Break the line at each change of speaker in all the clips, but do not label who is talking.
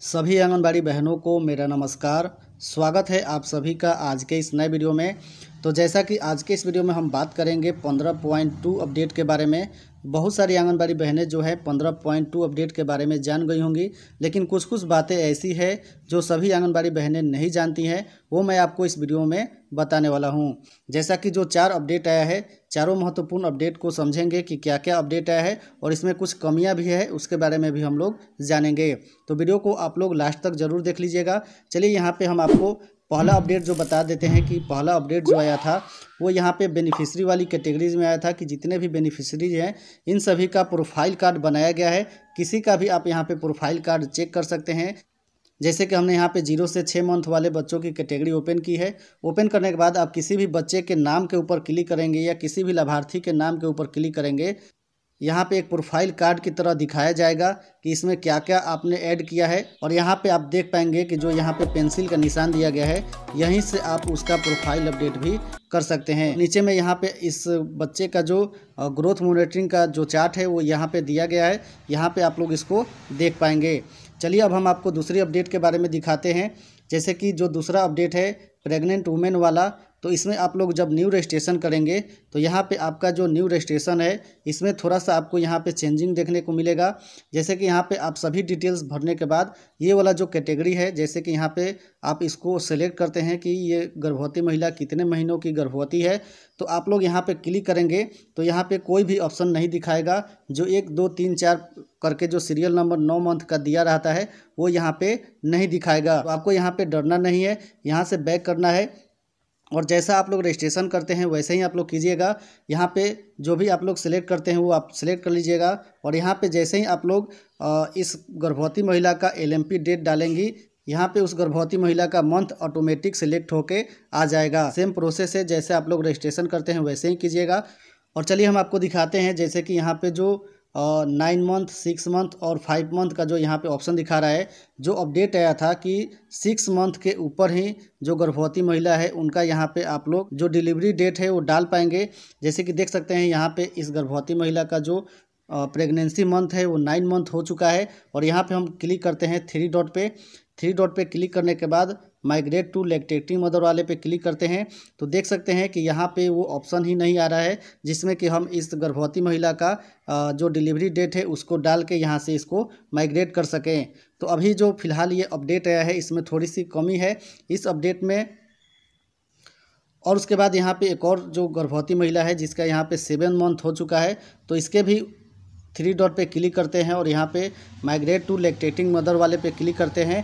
सभी आंगनबाड़ी बहनों को मेरा नमस्कार स्वागत है आप सभी का आज के इस नए वीडियो में तो जैसा कि आज के इस वीडियो में हम बात करेंगे 15.2 अपडेट के बारे में बहुत सारी आंगनबाड़ी बहनें जो है 15.2 अपडेट के बारे में जान गई होंगी लेकिन कुछ कुछ बातें ऐसी है जो सभी आंगनबाड़ी बहनें नहीं जानती हैं वो मैं आपको इस वीडियो में बताने वाला हूँ जैसा कि जो चार अपडेट आया है चारों महत्वपूर्ण अपडेट को समझेंगे कि क्या क्या अपडेट आया है और इसमें कुछ कमियाँ भी है उसके बारे में भी हम लोग जानेंगे तो वीडियो को आप लोग लास्ट तक ज़रूर देख लीजिएगा चलिए यहाँ पर हम आपको पहला अपडेट जो बता देते हैं कि पहला अपडेट जो आया था वो यहाँ पे बेनिफिशरी वाली कैटेगरीज में आया था कि जितने भी बेनिफिशरीज हैं इन सभी का प्रोफाइल कार्ड बनाया गया है किसी का भी आप यहाँ पे प्रोफाइल कार्ड चेक कर सकते हैं जैसे कि हमने यहाँ पे जीरो से छः मंथ वाले बच्चों की कैटेगरी ओपन की है ओपन करने के बाद आप किसी भी बच्चे के नाम के ऊपर क्लिक करेंगे या किसी भी लाभार्थी के नाम के ऊपर क्लिक करेंगे यहाँ पे एक प्रोफाइल कार्ड की तरह दिखाया जाएगा कि इसमें क्या क्या आपने ऐड किया है और यहाँ पे आप देख पाएंगे कि जो यहाँ पे पेंसिल का निशान दिया गया है यहीं से आप उसका प्रोफाइल अपडेट भी कर सकते हैं नीचे में यहाँ पे इस बच्चे का जो ग्रोथ मोनिटरिंग का जो चार्ट है वो यहाँ पे दिया गया है यहाँ पे आप लोग इसको देख पाएंगे चलिए अब हम आपको दूसरी अपडेट के बारे में दिखाते हैं जैसे कि जो दूसरा अपडेट है प्रेग्नेंट वुमेन वाला तो इसमें आप लोग जब न्यू रजिस्ट्रेशन करेंगे तो यहाँ पे आपका जो न्यू रजिस्ट्रेशन है इसमें थोड़ा सा आपको यहाँ पे चेंजिंग देखने को मिलेगा जैसे कि यहाँ पे आप सभी डिटेल्स भरने के बाद ये वाला जो कैटेगरी है जैसे कि यहाँ पे आप इसको सेलेक्ट करते हैं कि ये गर्भवती महिला कितने महीनों की गर्भवती है तो आप लोग यहाँ पर क्लिक करेंगे तो यहाँ पर कोई भी ऑप्शन नहीं दिखाएगा जो एक दो तीन चार करके जो सीरियल नंबर नौ मंथ का दिया रहता है वो यहाँ पर नहीं दिखाएगा तो आपको यहाँ पर डरना नहीं है यहाँ से बैक करना है और जैसा आप लोग रजिस्ट्रेशन करते हैं वैसे ही आप लोग कीजिएगा यहाँ पे जो भी आप लोग सिलेक्ट करते हैं वो आप सिलेक्ट कर लीजिएगा और यहाँ पे जैसे ही आप लोग इस गर्भवती महिला का एलएमपी डेट डालेंगी यहाँ पे उस गर्भवती महिला का मंथ ऑटोमेटिक सिलेक्ट होके आ जाएगा सेम प्रोसेस है जैसे आप लोग रजिस्ट्रेशन करते हैं वैसे ही कीजिएगा और चलिए हम आपको दिखाते हैं जैसे कि यहाँ पर जो नाइन मंथ सिक्स मंथ और फाइव मंथ का जो यहाँ पे ऑप्शन दिखा रहा है जो अपडेट आया था कि सिक्स मंथ के ऊपर ही जो गर्भवती महिला है उनका यहाँ पे आप लोग जो डिलीवरी डेट है वो डाल पाएंगे जैसे कि देख सकते हैं यहाँ पे इस गर्भवती महिला का जो प्रेगनेंसी मंथ है वो नाइन मंथ हो चुका है और यहाँ पर हम क्लिक करते हैं थ्री डॉट पर थ्री डॉट पे क्लिक करने के बाद माइग्रेट टू लेक्टेटिंग मदर वाले पे क्लिक करते हैं तो देख सकते हैं कि यहाँ पे वो ऑप्शन ही नहीं आ रहा है जिसमें कि हम इस गर्भवती महिला का जो डिलीवरी डेट है उसको डाल के यहाँ से इसको माइग्रेट कर सकें तो अभी जो फ़िलहाल ये अपडेट आया है इसमें थोड़ी सी कमी है इस अपडेट में और उसके बाद यहाँ पर एक और जो गर्भवती महिला है जिसका यहाँ पर सेवन मंथ हो चुका है तो इसके भी थ्री डॉट पे क्लिक करते हैं और यहाँ पे माइग्रेट टू लेक्टेटिंग मदर वाले पे क्लिक करते हैं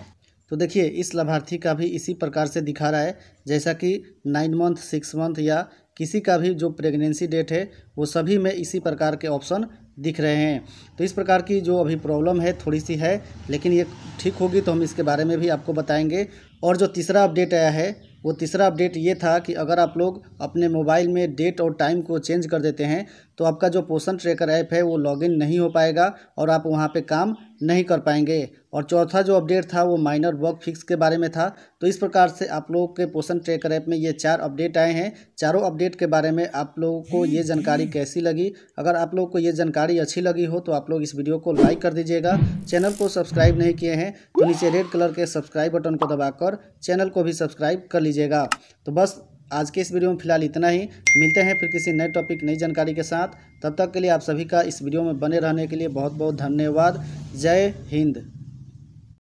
तो देखिए इस लाभार्थी का भी इसी प्रकार से दिखा रहा है जैसा कि नाइन मंथ सिक्स मंथ या किसी का भी जो प्रेगनेंसी डेट है वो सभी में इसी प्रकार के ऑप्शन दिख रहे हैं तो इस प्रकार की जो अभी प्रॉब्लम है थोड़ी सी है लेकिन ये ठीक होगी तो हम इसके बारे में भी आपको बताएंगे और जो तीसरा अपडेट आया है वो तीसरा अपडेट ये था कि अगर आप लोग अपने मोबाइल में डेट और टाइम को चेंज कर देते हैं तो आपका जो पोषण ट्रैकर ऐप है वो लॉगिन नहीं हो पाएगा और आप वहाँ पे काम नहीं कर पाएंगे और चौथा जो अपडेट था वो माइनर वर्क फिक्स के बारे में था तो इस प्रकार से आप लोगों के पोषण ट्रेकर ऐप में ये चार अपडेट आए हैं चारों अपडेट के बारे में आप लोगों को ये जानकारी कैसी लगी अगर आप लोगों को ये जानकारी अच्छी लगी हो तो आप लोग इस वीडियो को लाइक कर दीजिएगा चैनल को सब्सक्राइब नहीं किए हैं तो नीचे रेड कलर के सब्सक्राइब बटन को दबाकर चैनल को भी सब्सक्राइब कर लीजिएगा तो बस आज के इस वीडियो में फिलहाल इतना ही मिलते हैं फिर किसी नए टॉपिक नई जानकारी के साथ तब तक के लिए आप सभी का इस वीडियो में बने रहने के लिए बहुत बहुत धन्यवाद जय हिंद